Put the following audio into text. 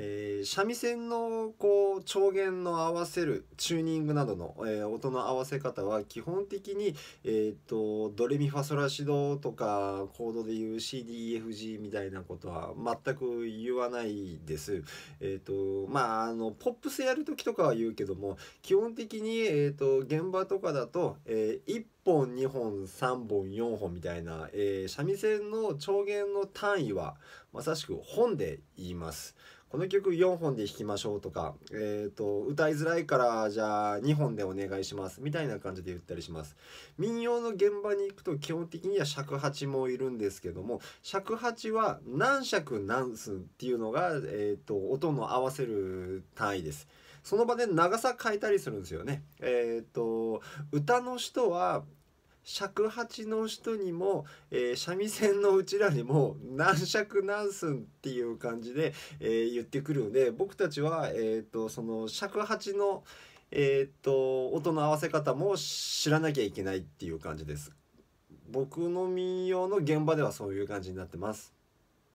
えー、三味線のこう調弦の合わせるチューニングなどの、えー、音の合わせ方は基本的に、えーと、ドレミファソラシドとかコードで言う c d f g みたいなことは全く言わないです。えーとまあ、あのポップスやる時とかは言うけども基本的に、えーと、現場とかだと、えー、1本2本3本4本みたいな、えー、三味線の長弦の単位はまさしく本で言います。この曲4本で弾きましょうとか、えっ、ー、と、歌いづらいからじゃあ2本でお願いしますみたいな感じで言ったりします。民謡の現場に行くと基本的には尺八もいるんですけども、尺八は何尺何寸っていうのが、えっ、ー、と、音の合わせる単位です。その場で長さ変えたりするんですよね。えっ、ー、と、歌の人は、尺八の人にも、えー、三味線のうちらにも何尺何寸っていう感じで、えー、言ってくるので僕たちは、えーと、その尺八の、えーと音の合わせ方も知らなきゃいけないっていう感じです。僕の民謡の現場ではそういう感じになってます。